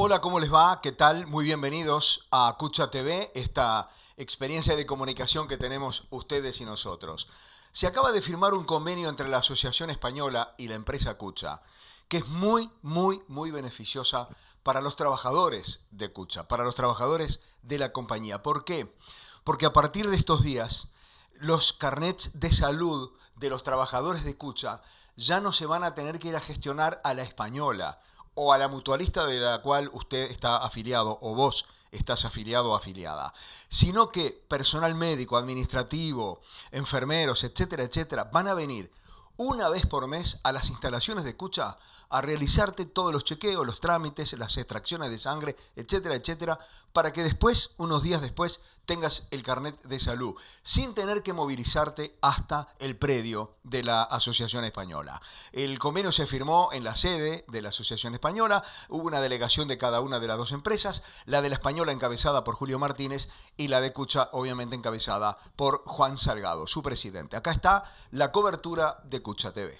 Hola, ¿cómo les va? ¿Qué tal? Muy bienvenidos a Cucha TV, esta experiencia de comunicación que tenemos ustedes y nosotros. Se acaba de firmar un convenio entre la Asociación Española y la empresa Cucha, que es muy, muy, muy beneficiosa para los trabajadores de Cucha, para los trabajadores de la compañía. ¿Por qué? Porque a partir de estos días, los carnets de salud de los trabajadores de Cucha ya no se van a tener que ir a gestionar a la española o a la mutualista de la cual usted está afiliado o vos estás afiliado o afiliada, sino que personal médico, administrativo, enfermeros, etcétera, etcétera, van a venir una vez por mes a las instalaciones de escucha a realizarte todos los chequeos, los trámites, las extracciones de sangre, etcétera, etcétera, para que después, unos días después, tengas el carnet de salud, sin tener que movilizarte hasta el predio de la Asociación Española. El convenio se firmó en la sede de la Asociación Española, hubo una delegación de cada una de las dos empresas, la de la Española encabezada por Julio Martínez y la de Cucha obviamente encabezada por Juan Salgado, su presidente. Acá está la cobertura de Cucha TV.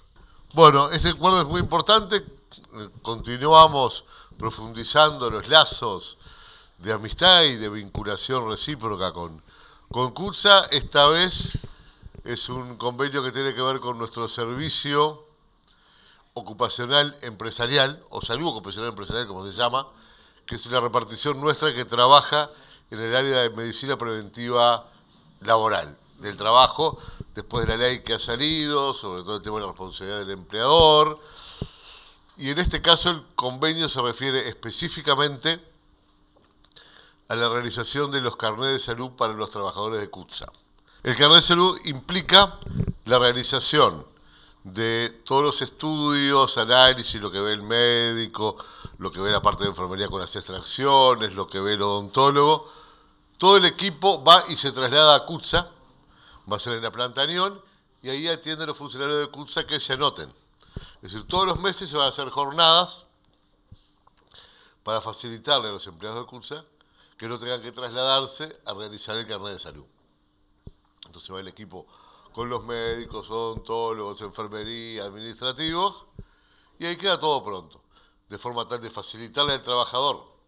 Bueno, este acuerdo es muy importante, continuamos profundizando los lazos de amistad y de vinculación recíproca con, con Esta vez es un convenio que tiene que ver con nuestro servicio ocupacional empresarial, o salud ocupacional empresarial, como se llama, que es la repartición nuestra que trabaja en el área de medicina preventiva laboral, del trabajo, después de la ley que ha salido, sobre todo el tema de la responsabilidad del empleador. Y en este caso el convenio se refiere específicamente a la realización de los carnets de salud para los trabajadores de CUTSA. El carnet de salud implica la realización de todos los estudios, análisis, lo que ve el médico, lo que ve la parte de enfermería con las extracciones, lo que ve el odontólogo. Todo el equipo va y se traslada a CUTSA, va a ser en la planta Anión, y ahí atienden los funcionarios de CUTSA que se anoten. Es decir, todos los meses se van a hacer jornadas para facilitarle a los empleados de CUTSA que no tengan que trasladarse a realizar el carnet de salud. Entonces va el equipo con los médicos, odontólogos, enfermería, administrativos, y ahí queda todo pronto, de forma tal de facilitarle al trabajador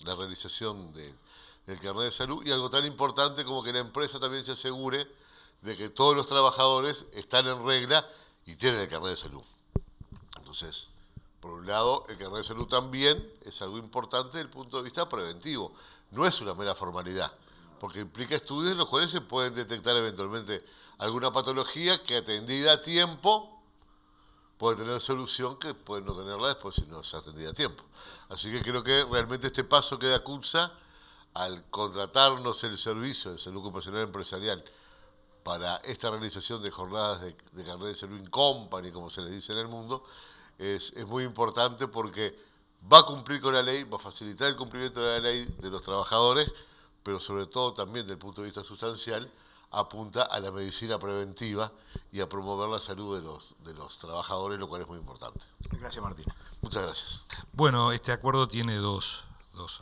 la realización del carnet de salud y algo tan importante como que la empresa también se asegure de que todos los trabajadores están en regla y tienen el carnet de salud. Entonces, por un lado, el carnet de salud también es algo importante desde el punto de vista preventivo. No es una mera formalidad, porque implica estudios en los cuales se pueden detectar eventualmente alguna patología que atendida a tiempo puede tener solución que puede no tenerla después si no se atendida a tiempo. Así que creo que realmente este paso que da al contratarnos el servicio de salud ocupacional empresarial para esta realización de jornadas de, de carnet de salud in company, como se les dice en el mundo, es, muy importante porque va a cumplir con la ley, va a facilitar el cumplimiento de la ley de los trabajadores, pero sobre todo también desde el punto de vista sustancial, apunta a la medicina preventiva y a promover la salud de los, de los trabajadores, lo cual es muy importante. Gracias, Martín. Muchas gracias. Bueno, este acuerdo tiene dos,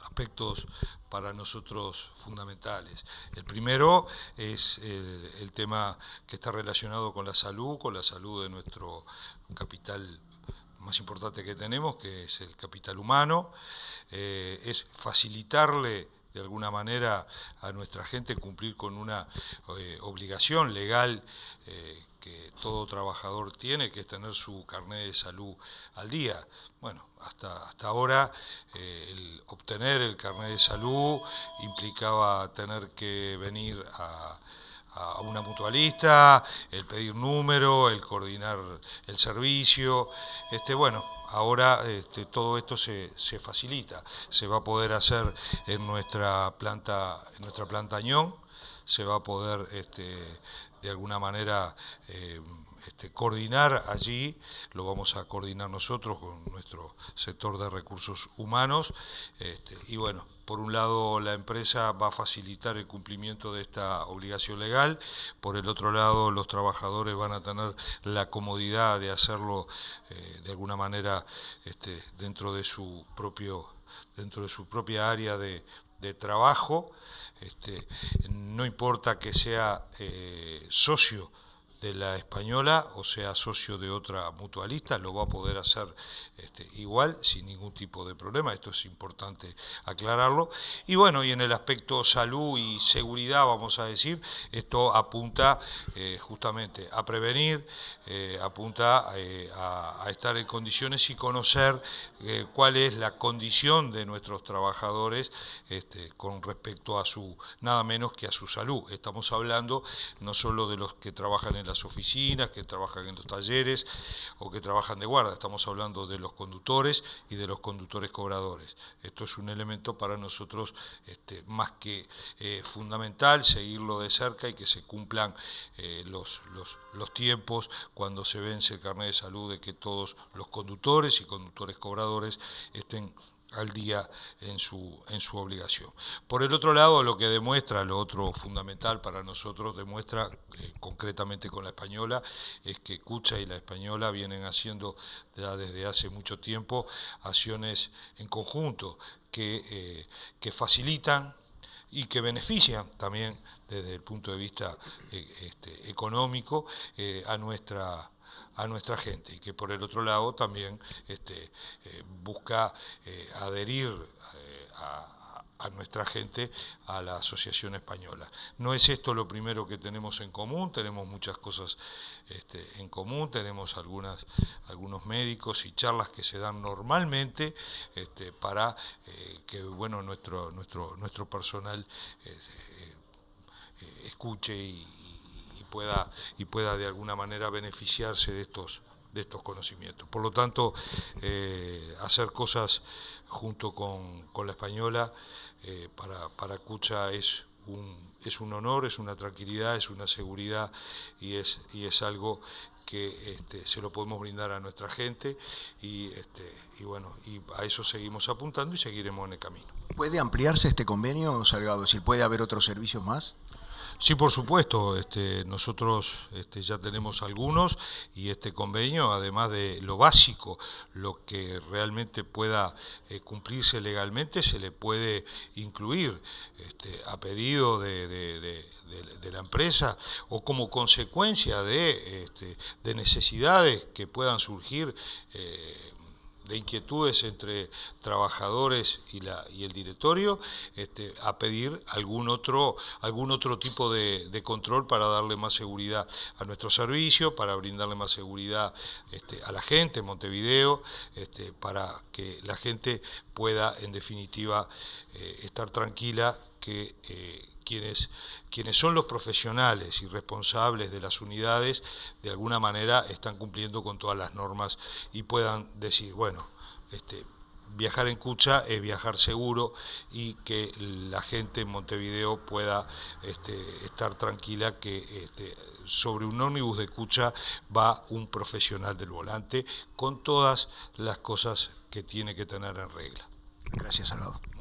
aspectos para nosotros fundamentales. El primero es el, el tema que está relacionado con la salud, con la salud de nuestro capital más importante que tenemos, que es el capital humano, eh, es facilitarle de alguna manera a nuestra gente cumplir con una eh, obligación legal eh, que todo trabajador tiene, que es tener su carnet de salud al día. Bueno, hasta, hasta ahora el obtener el carnet de salud implicaba tener que venir a a una mutualista, el pedir número, el coordinar el servicio. Este, bueno, ahora este, todo esto se, facilita. Se va a poder hacer en nuestra planta, en nuestra planta Añón, se va a poder este, de alguna manera eh, este, coordinar allí, lo vamos a coordinar nosotros con nuestro sector de recursos humanos. Este, y bueno, por un lado la empresa va a facilitar el cumplimiento de esta obligación legal, por el otro lado los trabajadores van a tener la comodidad de hacerlo eh, de alguna manera este, dentro de su propio dentro de su propia área de, trabajo, no importa que sea eh, socio de la española o sea socio de otra mutualista, lo va a poder hacer este, igual sin ningún tipo de problema, esto es importante aclararlo. Y bueno, y en el aspecto salud y seguridad, vamos a decir, esto apunta eh, justamente a prevenir, eh, apunta eh, a, estar en condiciones y conocer cuál es la condición de nuestros trabajadores este, con respecto a su, nada menos que a su salud. Estamos hablando no solo de los que trabajan en las oficinas, que trabajan en los talleres o que trabajan de guarda. Estamos hablando de los conductores y de los conductores cobradores. Esto es un elemento para nosotros este, más que eh, fundamental, seguirlo de cerca y que se cumplan eh, los, los, los tiempos cuando se vence el carnet de salud de que todos los conductores y conductores cobradores estén al día en su, en su obligación. Por el otro lado, lo que demuestra, lo otro fundamental para nosotros, demuestra eh, concretamente con la española, es que Cucha y la española vienen haciendo desde hace mucho tiempo acciones en conjunto que, eh, que facilitan y que benefician también desde el punto de vista eh, este, económico a nuestra a nuestra gente y que por el otro lado también este, eh, busca eh, adherir eh, a, nuestra gente a la Asociación Española. No es esto lo primero que tenemos en común, tenemos muchas cosas este, en común, tenemos algunos médicos y charlas que se dan normalmente este, para que bueno, nuestro, nuestro, nuestro personal escuche y, pueda, y pueda de alguna manera beneficiarse de estos, de estos conocimientos. Por lo tanto, eh, hacer cosas junto con, la española eh, para, Cucha es un, es un honor, es una tranquilidad, es una seguridad y es, y es algo que este, se lo podemos brindar a nuestra gente y, este, y bueno, y a eso seguimos apuntando y seguiremos en el camino. ¿Puede ampliarse este convenio, Salgado? decir, ¿puede haber otros servicios más? Sí, por supuesto. Este, nosotros este, ya tenemos algunos y este convenio, además de lo básico, lo que realmente pueda eh, cumplirse legalmente, se le puede incluir este, a pedido de, la empresa o como consecuencia de, necesidades que puedan surgir. Eh, de inquietudes entre trabajadores y, la, y el directorio este, a pedir algún otro, algún otro tipo de, control para darle más seguridad a nuestro servicio, para brindarle más seguridad este, a la gente en Montevideo, este, para que la gente pueda en definitiva eh, estar tranquila que... Eh, quienes, quienes son los profesionales y responsables de las unidades, de alguna manera están cumpliendo con todas las normas y puedan decir, bueno, este, viajar en Cucha es viajar seguro y que la gente en Montevideo pueda este, estar tranquila que este, sobre un ómnibus de Cucha va un profesional del volante con todas las cosas que tiene que tener en regla. Gracias, Salvador.